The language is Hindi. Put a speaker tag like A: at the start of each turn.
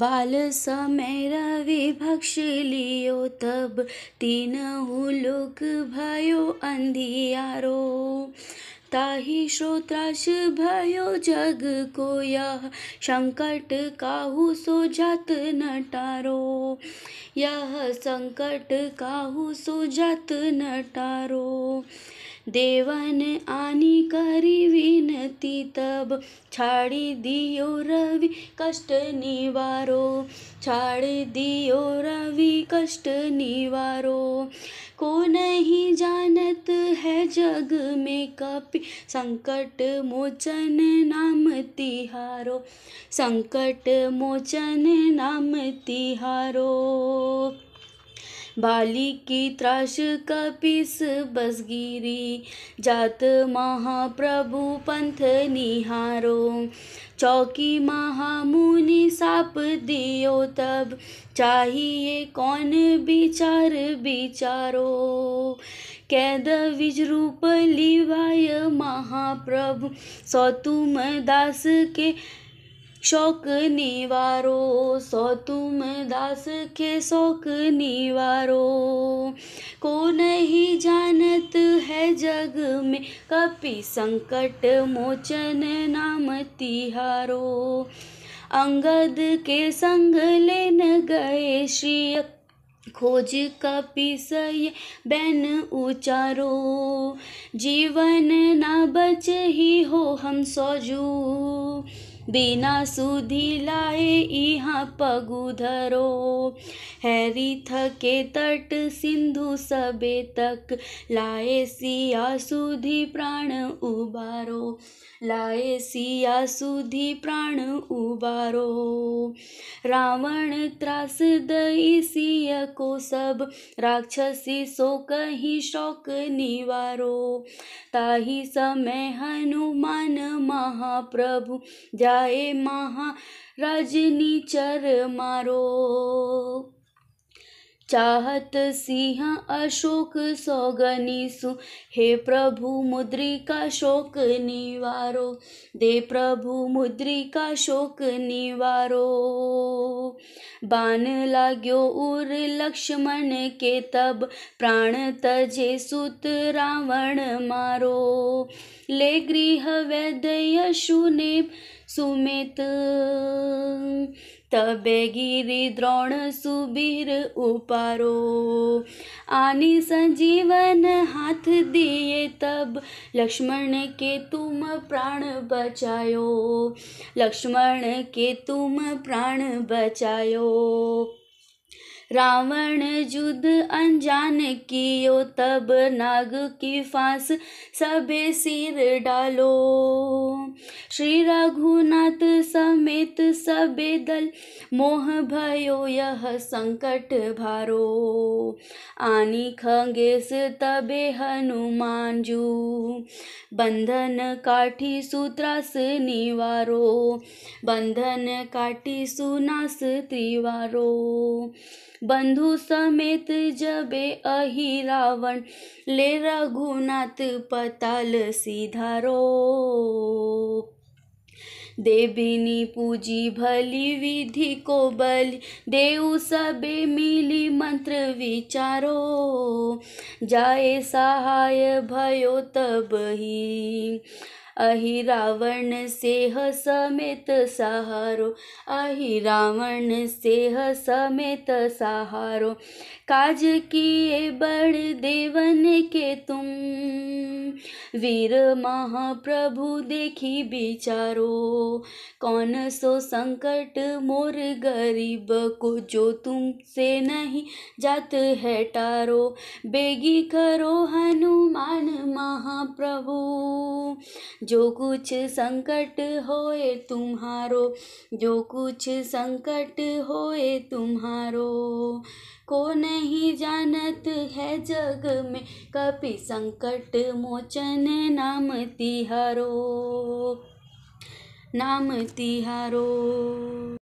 A: बाल समय रवि भक्ष लियो तब तीन लोक भयो अंधियारो ताहि श्रोत्राश भयो जग को यह संकट काहू सो जात नटारो यह संकट काहू सो जात नटारो દેવન આની કરી વિનતી તબ છાડી દિયો રવિ કષ્ટ નિવારો છાડી દિયો રવિ કષ્ટ નિવારો को नहीं जानत है जग में कपि संकट मोचन नाम तिहारो संकट मोचन नाम तिहारो बाली की त्राश का पीस बस गिरी जात महाप्रभु पंथ निहारो चौकी महामुनि साप दियो तब चाहिए कौन विचार विचारो कैद विजरूप लिवाय महाप्रभु सौतुम दास के शौक निवारो सो तुम दास के शौक निवारो को नहीं जानत है जग में कपि संकट मोचन नाम तिहारो अंगद के संग लेन गए श्री खोज कपि बैन उचारो जीवन ना बच ही हो हम सौजू बिना सुधी लाए इहा पगु धरो हैरी थके तट सिंधु सबे तक लाए सिया सुधी प्राण उबारो लाए सिया सुधी प्राण उबारो रावण त्रास दई सिय को सब राक्षसी सो कही शौक निवारो ताही समय हनुमान महाप्रभु जा जाए महा रजनी चर मारो चाहत सिंह अशोक सौगनीसु हे प्रभु मुद्रिका शोक निवारो दे प्रभु मुद्रिका शोक निवारो बान लाग्यो उर लक्ष्मण के तब प्राण तजे सुत रावण मारो ले गृह वैद्य शुने सुमित तबे गिरि द्रोण सुबीर उपारो आनी संजीवन हाथ दिए तब लक्ष्मण के तुम प्राण बचायो लक्ष्मण के तुम प्राण बचायो रावण युद्ध अनजान कियो तब नाग की फांस सबे सिर डालो श्री रघुनाथ समेत सबे दल मोह भयो यह संकट भारो आनी खंगेस तबे हनुमान जू बंधन काठी सूत्रास निवारो बंधन काठी सुनास त्रिवारो बंधु समेत जबे अहि रावण ले रघुनाथ पताल सीधारो देवी पूजी भली विधि को बलि देव सबे मिली मंत्र विचारो जाए सहाय भयो तब ही अही रावण सेह समेत सहारो अही रावण सेह समेत सहारो काज किए बड़ देवन के तुम वीर महाप्रभु देखी बिचारो कौन सो संकट मोर गरीब को जो तुमसे नहीं जात है टारो बेगी करो हनुमान महाप्रभु जो कुछ संकट होए तुम्हारो जो कुछ संकट होए तुम्हारो को नहीं जानत है जग में कभी संकट मोचन नाम तिहारो नाम तिहारो